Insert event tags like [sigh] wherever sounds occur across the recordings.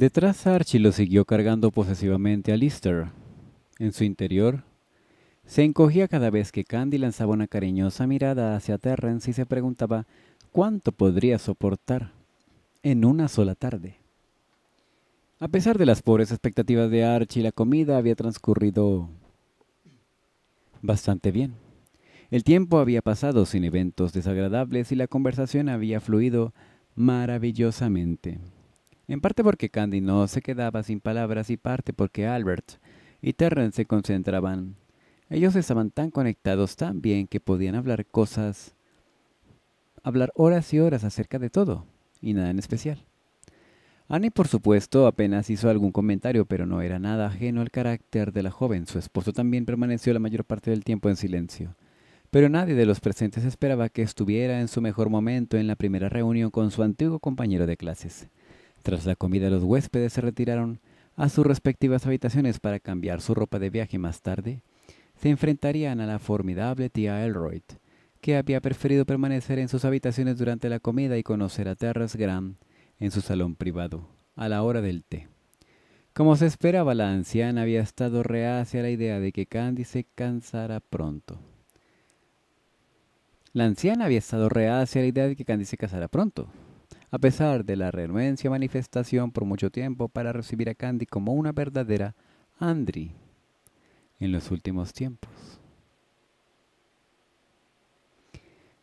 Detrás Archie lo siguió cargando posesivamente a Lister. En su interior, se encogía cada vez que Candy lanzaba una cariñosa mirada hacia Terrence y se preguntaba cuánto podría soportar en una sola tarde. A pesar de las pobres expectativas de Archie, la comida había transcurrido bastante bien. El tiempo había pasado sin eventos desagradables y la conversación había fluido maravillosamente en parte porque Candy no se quedaba sin palabras y parte porque Albert y Terrence se concentraban. Ellos estaban tan conectados tan bien que podían hablar cosas, hablar horas y horas acerca de todo, y nada en especial. Annie, por supuesto, apenas hizo algún comentario, pero no era nada ajeno al carácter de la joven. Su esposo también permaneció la mayor parte del tiempo en silencio. Pero nadie de los presentes esperaba que estuviera en su mejor momento en la primera reunión con su antiguo compañero de clases. Tras la comida los huéspedes se retiraron a sus respectivas habitaciones para cambiar su ropa de viaje más tarde. Se enfrentarían a la formidable tía Elroyd, que había preferido permanecer en sus habitaciones durante la comida y conocer a Terras Graham en su salón privado, a la hora del té. Como se esperaba, la anciana había estado reacia a la idea de que Candy se cansara pronto. La anciana había estado reacia a la idea de que Candy se casara pronto. A pesar de la renuencia manifestación por mucho tiempo para recibir a Candy como una verdadera Andri en los últimos tiempos.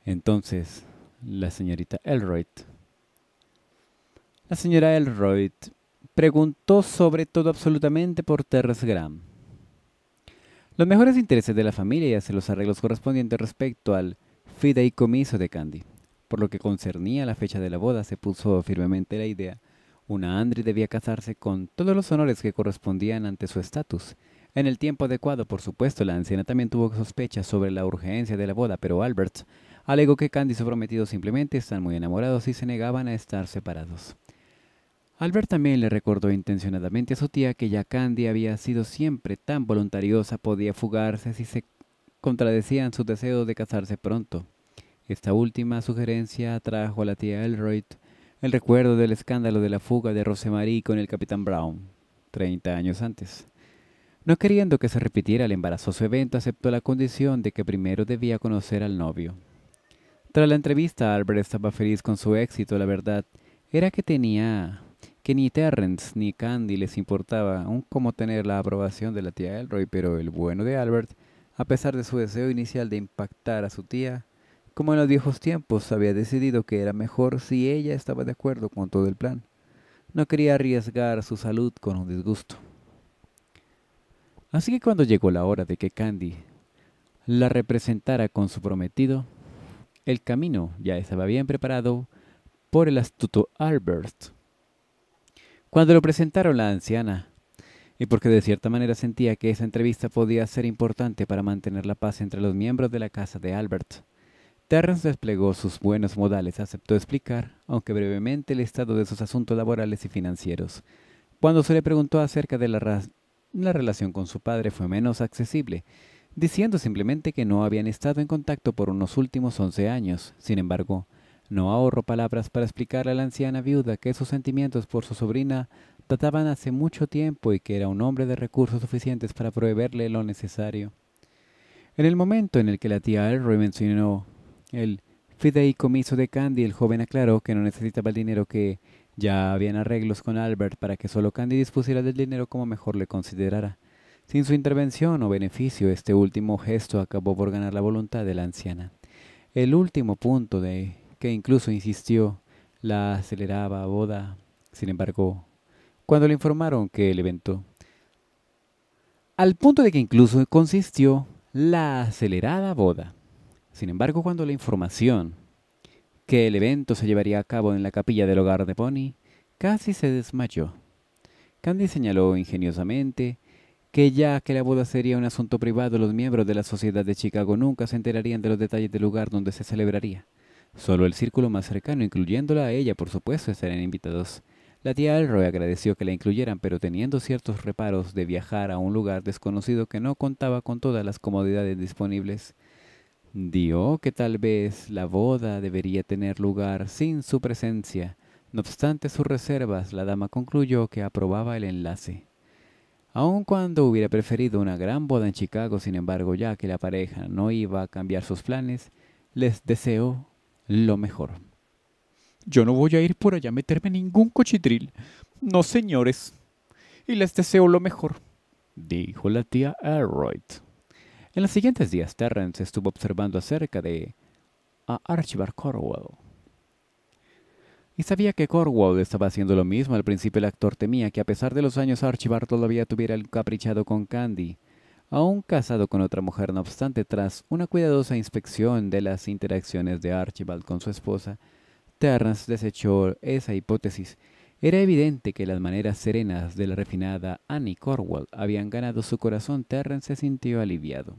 Entonces, la señorita Elroyd. La señora Elroyd preguntó sobre todo absolutamente por Terrence Graham. Los mejores intereses de la familia y hacer los arreglos correspondientes respecto al fideicomiso de Candy. Por lo que concernía la fecha de la boda, se puso firmemente la idea. Una Andri debía casarse con todos los honores que correspondían ante su estatus. En el tiempo adecuado, por supuesto, la anciana también tuvo sospechas sobre la urgencia de la boda, pero Albert alegó que Candy y su prometido simplemente están muy enamorados y se negaban a estar separados. Albert también le recordó intencionadamente a su tía que ya Candy había sido siempre tan voluntariosa, podía fugarse si se contradecían su deseo de casarse pronto. Esta última sugerencia trajo a la tía Elroyd el recuerdo del escándalo de la fuga de Rosemary con el capitán Brown, 30 años antes. No queriendo que se repitiera el embarazoso evento, aceptó la condición de que primero debía conocer al novio. Tras la entrevista, Albert estaba feliz con su éxito, la verdad. Era que tenía que ni Terrence ni Candy les importaba, aún como tener la aprobación de la tía Elroy, pero el bueno de Albert, a pesar de su deseo inicial de impactar a su tía, como en los viejos tiempos, había decidido que era mejor si ella estaba de acuerdo con todo el plan. No quería arriesgar su salud con un disgusto. Así que cuando llegó la hora de que Candy la representara con su prometido, el camino ya estaba bien preparado por el astuto Albert. Cuando lo presentaron la anciana, y porque de cierta manera sentía que esa entrevista podía ser importante para mantener la paz entre los miembros de la casa de Albert, Terrence desplegó sus buenos modales, aceptó explicar, aunque brevemente, el estado de sus asuntos laborales y financieros. Cuando se le preguntó acerca de la, relación con su padre fue menos accesible, diciendo simplemente que no habían estado en contacto por unos últimos once años. Sin embargo, no ahorro palabras para explicarle a la anciana viuda que sus sentimientos por su sobrina databan hace mucho tiempo y que era un hombre de recursos suficientes para proveerle lo necesario. En el momento en el que la tía Elroy mencionó el fideicomiso de Candy, el joven aclaró que no necesitaba el dinero que ya habían arreglos con Albert para que solo Candy dispusiera del dinero como mejor le considerara. Sin su intervención o beneficio, este último gesto acabó por ganar la voluntad de la anciana. El último punto de que incluso insistió la aceleraba boda, sin embargo, cuando le informaron que el evento, al punto de que incluso consistió la acelerada boda. Sin embargo, cuando la información que el evento se llevaría a cabo en la capilla del hogar de Pony casi se desmayó, Candy señaló ingeniosamente que ya que la boda sería un asunto privado, los miembros de la sociedad de Chicago nunca se enterarían de los detalles del lugar donde se celebraría. Solo el círculo más cercano, incluyéndola a ella, por supuesto, estarían invitados. La tía Elroy agradeció que la incluyeran, pero teniendo ciertos reparos de viajar a un lugar desconocido que no contaba con todas las comodidades disponibles, Dio que tal vez la boda debería tener lugar sin su presencia. No obstante sus reservas, la dama concluyó que aprobaba el enlace. Aun cuando hubiera preferido una gran boda en Chicago, sin embargo, ya que la pareja no iba a cambiar sus planes, les deseó lo mejor. Yo no voy a ir por allá a meterme ningún cochitril. No, señores. Y les deseo lo mejor, dijo la tía Elroyd. En los siguientes días, Terrence estuvo observando acerca de a Archibald Corwell. Y sabía que Corwell estaba haciendo lo mismo. Al principio el actor temía que a pesar de los años Archibald todavía tuviera el caprichado con Candy, aún casado con otra mujer. No obstante, tras una cuidadosa inspección de las interacciones de Archibald con su esposa, Terrence desechó esa hipótesis era evidente que las maneras serenas de la refinada Annie Corwell habían ganado su corazón. Terrence se sintió aliviado.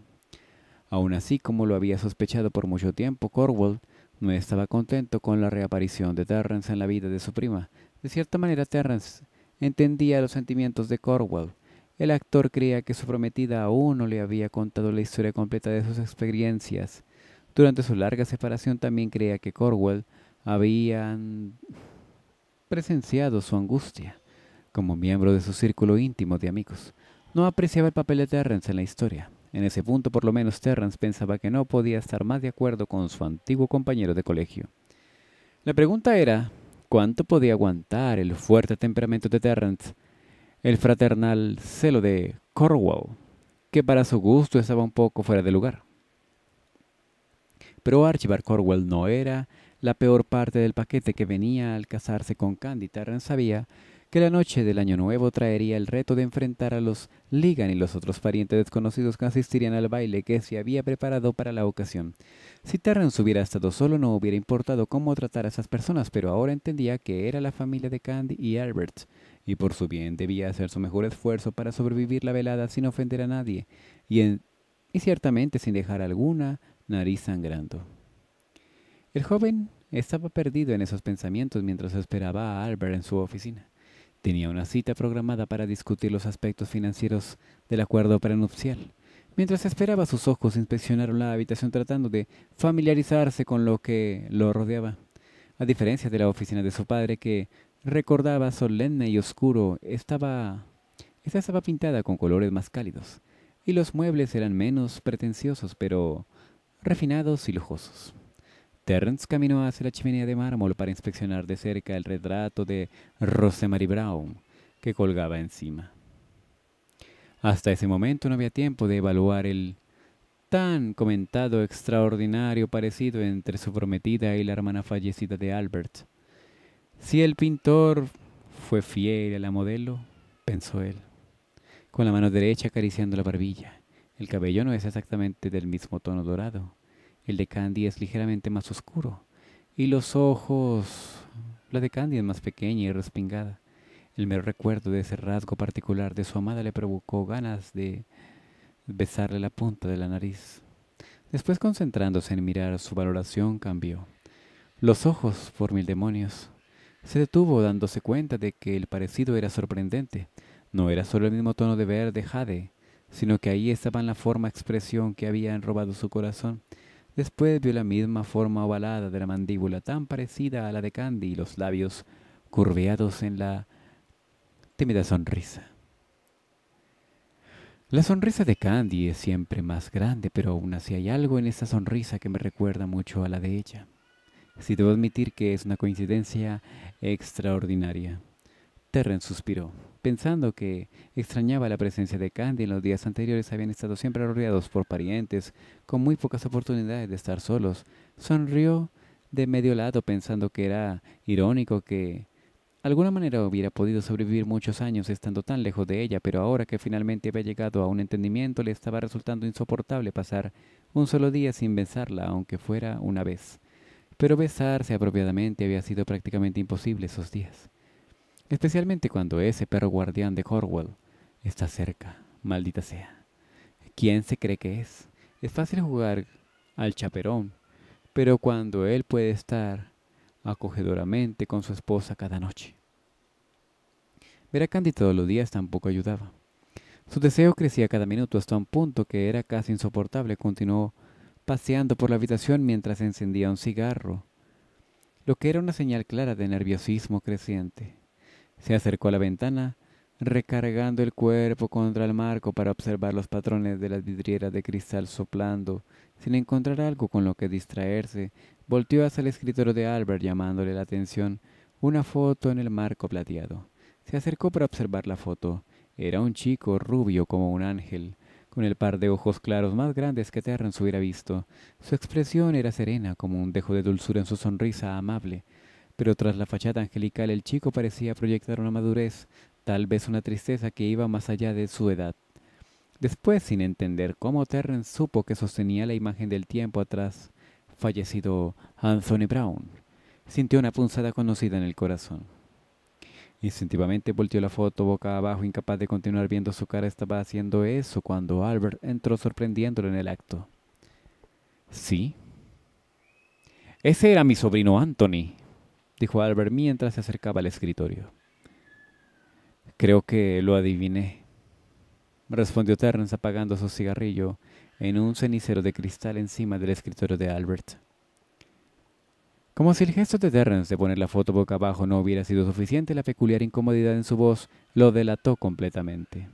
Aun así, como lo había sospechado por mucho tiempo, Corwell no estaba contento con la reaparición de Terrence en la vida de su prima. De cierta manera, Terrence entendía los sentimientos de Corwell. El actor creía que su prometida aún no le había contado la historia completa de sus experiencias. Durante su larga separación también creía que Corwell habían presenciado su angustia. Como miembro de su círculo íntimo de amigos, no apreciaba el papel de Terrence en la historia. En ese punto, por lo menos, Terrence pensaba que no podía estar más de acuerdo con su antiguo compañero de colegio. La pregunta era, ¿cuánto podía aguantar el fuerte temperamento de Terrence? El fraternal celo de Corwell, que para su gusto estaba un poco fuera de lugar. Pero Archibald Corwell no era la peor parte del paquete que venía al casarse con Candy Tarrant sabía que la noche del Año Nuevo traería el reto de enfrentar a los Ligan y los otros parientes desconocidos que asistirían al baile que se había preparado para la ocasión. Si Tarrant hubiera estado solo no hubiera importado cómo tratar a esas personas, pero ahora entendía que era la familia de Candy y Albert, y por su bien debía hacer su mejor esfuerzo para sobrevivir la velada sin ofender a nadie, y, y ciertamente sin dejar alguna nariz sangrando. El joven estaba perdido en esos pensamientos mientras esperaba a Albert en su oficina. Tenía una cita programada para discutir los aspectos financieros del acuerdo prenupcial. Mientras esperaba, sus ojos inspeccionaron la habitación tratando de familiarizarse con lo que lo rodeaba. A diferencia de la oficina de su padre, que recordaba solemne y oscuro, estaba. Esta estaba pintada con colores más cálidos, y los muebles eran menos pretenciosos, pero refinados y lujosos. Terence caminó hacia la chimenea de mármol para inspeccionar de cerca el retrato de Rosemary Brown que colgaba encima. Hasta ese momento no había tiempo de evaluar el tan comentado extraordinario parecido entre su prometida y la hermana fallecida de Albert. Si el pintor fue fiel a la modelo, pensó él, con la mano derecha acariciando la barbilla. El cabello no es exactamente del mismo tono dorado el de Candy es ligeramente más oscuro. Y los ojos... La de Candy es más pequeña y respingada. El mero recuerdo de ese rasgo particular de su amada le provocó ganas de besarle la punta de la nariz. Después, concentrándose en mirar su valoración, cambió. Los ojos, por mil demonios. Se detuvo dándose cuenta de que el parecido era sorprendente. No era solo el mismo tono de verde jade, sino que ahí estaban la forma expresión que habían robado su corazón Después vio la misma forma ovalada de la mandíbula, tan parecida a la de Candy, y los labios curveados en la tímida sonrisa. La sonrisa de Candy es siempre más grande, pero aún así hay algo en esa sonrisa que me recuerda mucho a la de ella. Si debo admitir que es una coincidencia extraordinaria. Terren suspiró, pensando que extrañaba la presencia de Candy. En los días anteriores habían estado siempre rodeados por parientes, con muy pocas oportunidades de estar solos. Sonrió de medio lado, pensando que era irónico que de alguna manera hubiera podido sobrevivir muchos años estando tan lejos de ella, pero ahora que finalmente había llegado a un entendimiento le estaba resultando insoportable pasar un solo día sin besarla, aunque fuera una vez. Pero besarse apropiadamente había sido prácticamente imposible esos días especialmente cuando ese perro guardián de Horwell está cerca, maldita sea. ¿Quién se cree que es? Es fácil jugar al chaperón, pero cuando él puede estar acogedoramente con su esposa cada noche. Ver todos los días tampoco ayudaba. Su deseo crecía cada minuto hasta un punto que era casi insoportable. Continuó paseando por la habitación mientras encendía un cigarro, lo que era una señal clara de nerviosismo creciente. Se acercó a la ventana, recargando el cuerpo contra el marco para observar los patrones de las vidrieras de cristal soplando. Sin encontrar algo con lo que distraerse, volteó hacia el escritorio de Albert llamándole la atención una foto en el marco plateado. Se acercó para observar la foto. Era un chico rubio como un ángel, con el par de ojos claros más grandes que Terrence hubiera visto. Su expresión era serena, como un dejo de dulzura en su sonrisa amable pero tras la fachada angelical el chico parecía proyectar una madurez, tal vez una tristeza que iba más allá de su edad. Después, sin entender cómo Terrence supo que sostenía la imagen del tiempo atrás fallecido Anthony Brown, sintió una punzada conocida en el corazón. Instintivamente volteó la foto boca abajo, incapaz de continuar viendo su cara. Estaba haciendo eso cuando Albert entró sorprendiéndolo en el acto. ¿Sí? Ese era mi sobrino Anthony, dijo Albert mientras se acercaba al escritorio. Creo que lo adiviné, respondió Terrence apagando su cigarrillo en un cenicero de cristal encima del escritorio de Albert. Como si el gesto de Terrence de poner la foto boca abajo no hubiera sido suficiente, la peculiar incomodidad en su voz lo delató completamente.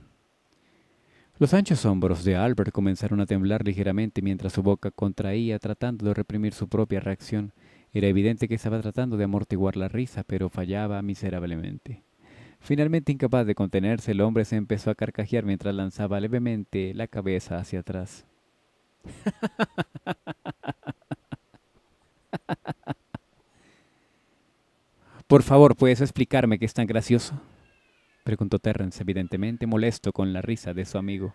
Los anchos hombros de Albert comenzaron a temblar ligeramente mientras su boca contraía tratando de reprimir su propia reacción era evidente que estaba tratando de amortiguar la risa, pero fallaba miserablemente. Finalmente, incapaz de contenerse, el hombre se empezó a carcajear mientras lanzaba levemente la cabeza hacia atrás. [laughs] Por favor, ¿puedes explicarme qué es tan gracioso? preguntó Terrence, evidentemente molesto con la risa de su amigo.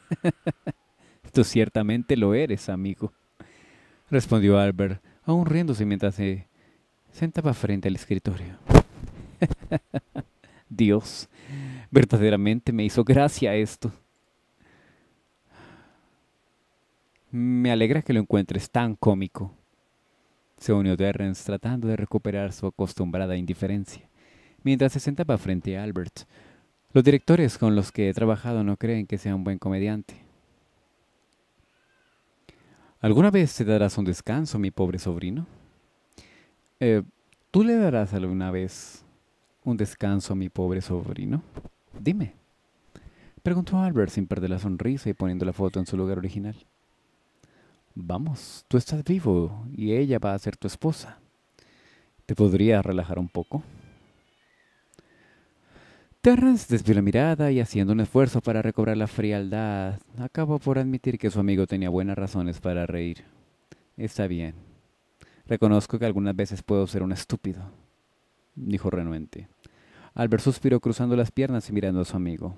[laughs] Tú ciertamente lo eres, amigo, respondió Albert, aún riéndose mientras se sentaba frente al escritorio. [laughs] Dios, verdaderamente me hizo gracia esto. Me alegra que lo encuentres tan cómico, se unió Terrence tratando de recuperar su acostumbrada indiferencia. Mientras se sentaba frente a Albert, los directores con los que he trabajado no creen que sea un buen comediante. ¿Alguna vez te darás un descanso, mi pobre sobrino? Eh, ¿Tú le darás alguna vez un descanso a mi pobre sobrino? Dime. Preguntó Albert sin perder la sonrisa y poniendo la foto en su lugar original. Vamos, tú estás vivo y ella va a ser tu esposa. ¿Te podría relajar un poco? Terrance desvió la mirada y haciendo un esfuerzo para recobrar la frialdad, acabó por admitir que su amigo tenía buenas razones para reír. Está bien. Reconozco que algunas veces puedo ser un estúpido, dijo renuente. Albert suspiró cruzando las piernas y mirando a su amigo.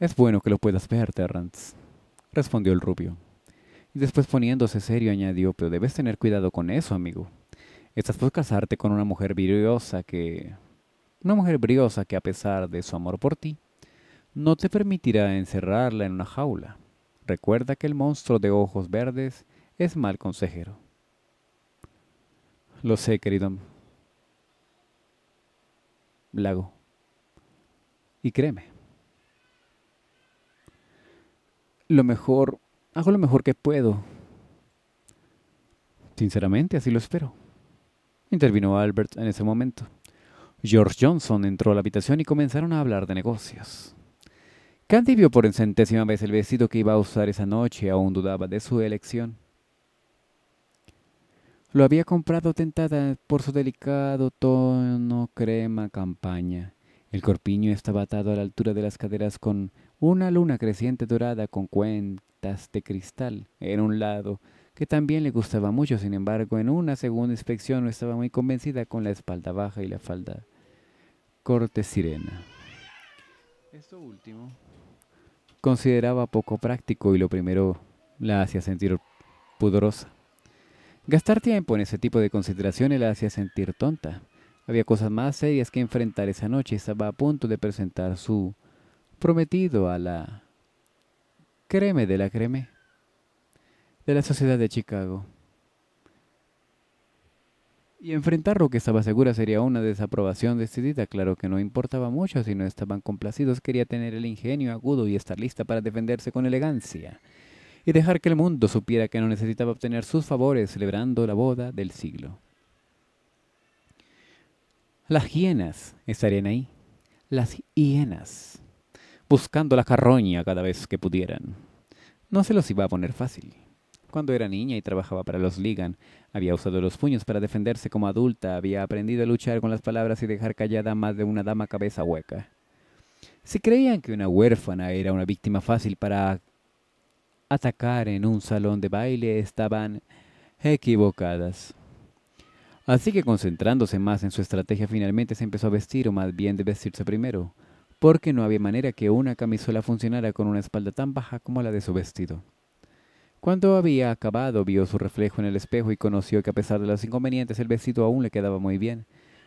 Es bueno que lo puedas ver, Terrance respondió el rubio. Y después poniéndose serio añadió, pero debes tener cuidado con eso, amigo. Estás por casarte con una mujer viriosa que... Una mujer briosa que a pesar de su amor por ti, no te permitirá encerrarla en una jaula. Recuerda que el monstruo de ojos verdes es mal consejero. Lo sé, querido lago. Y créeme. Lo mejor, hago lo mejor que puedo. Sinceramente, así lo espero. Intervino Albert en ese momento. George Johnson entró a la habitación y comenzaron a hablar de negocios. Candy vio por centésima vez el vestido que iba a usar esa noche y aún dudaba de su elección. Lo había comprado tentada por su delicado tono crema campaña. El corpiño estaba atado a la altura de las caderas con una luna creciente dorada con cuentas de cristal en un lado que también le gustaba mucho. Sin embargo, en una segunda inspección no estaba muy convencida con la espalda baja y la falda corte sirena. Esto último consideraba poco práctico y lo primero la hacía sentir pudorosa. Gastar tiempo en ese tipo de consideraciones la hacía sentir tonta. Había cosas más serias que enfrentar esa noche. Estaba a punto de presentar su prometido a la creme de la creme de la sociedad de Chicago. Y enfrentar lo que estaba segura sería una desaprobación decidida. Claro que no importaba mucho si no estaban complacidos. Quería tener el ingenio agudo y estar lista para defenderse con elegancia. Y dejar que el mundo supiera que no necesitaba obtener sus favores celebrando la boda del siglo. Las hienas estarían ahí. Las hienas. Buscando la carroña cada vez que pudieran. No se los iba a poner fácil. Cuando era niña y trabajaba para los Ligan, había usado los puños para defenderse como adulta, había aprendido a luchar con las palabras y dejar callada más de una dama cabeza hueca. Si creían que una huérfana era una víctima fácil para atacar en un salón de baile, estaban equivocadas. Así que concentrándose más en su estrategia, finalmente se empezó a vestir, o más bien de vestirse primero, porque no había manera que una camisola funcionara con una espalda tan baja como la de su vestido. Cuando había acabado, vio su reflejo en el espejo y conoció que a pesar de los inconvenientes el vestido aún le quedaba muy bien.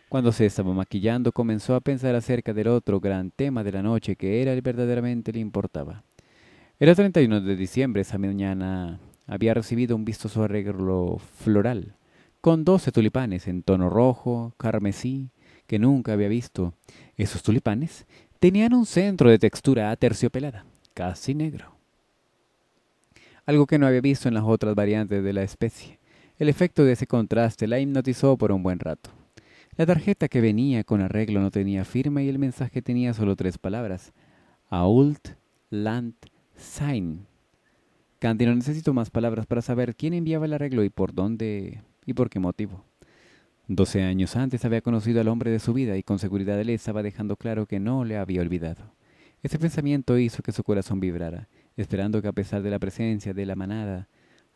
Cuando se estaba maquillando, comenzó a pensar acerca del otro gran tema de la noche que era el verdaderamente le importaba. Era 31 de diciembre, esa mañana había recibido un vistoso arreglo floral, con doce tulipanes en tono rojo, carmesí, que nunca había visto. Esos tulipanes tenían un centro de textura aterciopelada, casi negro algo que no había visto en las otras variantes de la especie. El efecto de ese contraste la hipnotizó por un buen rato. La tarjeta que venía con arreglo no tenía firma y el mensaje tenía solo tres palabras. Ault Land Sign. Candy no necesitó más palabras para saber quién enviaba el arreglo y por dónde y por qué motivo. Doce años antes había conocido al hombre de su vida y con seguridad le estaba dejando claro que no le había olvidado. Ese pensamiento hizo que su corazón vibrara esperando que a pesar de la presencia de la manada,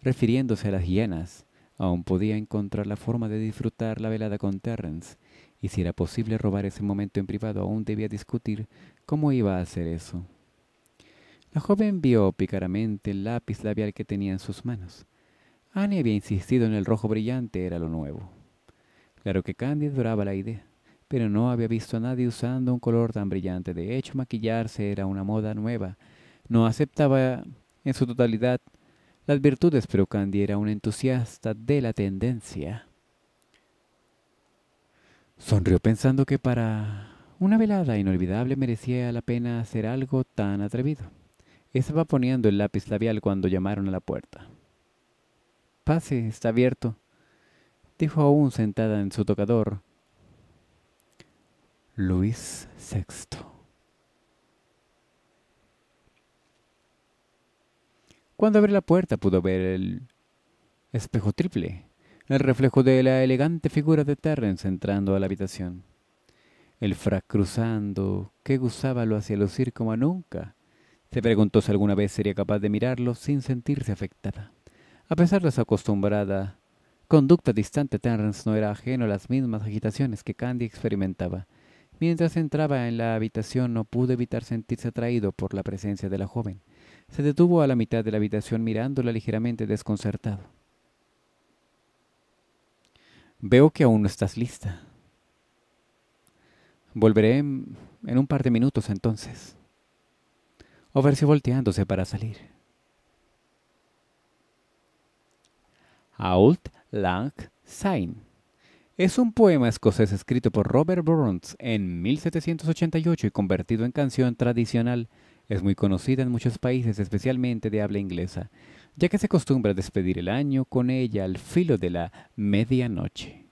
refiriéndose a las hienas, aún podía encontrar la forma de disfrutar la velada con Terrence, y si era posible robar ese momento en privado aún debía discutir cómo iba a hacer eso. La joven vio picaramente el lápiz labial que tenía en sus manos. Annie había insistido en el rojo brillante, era lo nuevo. Claro que Candy adoraba la idea, pero no había visto a nadie usando un color tan brillante. De hecho, maquillarse era una moda nueva, no aceptaba en su totalidad las virtudes, pero Candy era un entusiasta de la tendencia. Sonrió pensando que para una velada inolvidable merecía la pena hacer algo tan atrevido. Estaba poniendo el lápiz labial cuando llamaron a la puerta. Pase, está abierto, dijo aún sentada en su tocador. Luis VI. Cuando abrió la puerta pudo ver el espejo triple, el reflejo de la elegante figura de Terrence entrando a la habitación. El frac cruzando, que gustaba lo hacía lucir como nunca. Se preguntó si alguna vez sería capaz de mirarlo sin sentirse afectada. A pesar de su acostumbrada conducta distante, Terrence no era ajeno a las mismas agitaciones que Candy experimentaba. Mientras entraba en la habitación no pudo evitar sentirse atraído por la presencia de la joven se detuvo a la mitad de la habitación mirándola ligeramente desconcertado. Veo que aún no estás lista. Volveré en un par de minutos entonces. Ofreció volteándose para salir. Auld Lang Syne es un poema escocés escrito por Robert Burns en 1788 y convertido en canción tradicional es muy conocida en muchos países, especialmente de habla inglesa, ya que se acostumbra despedir el año con ella al filo de la medianoche.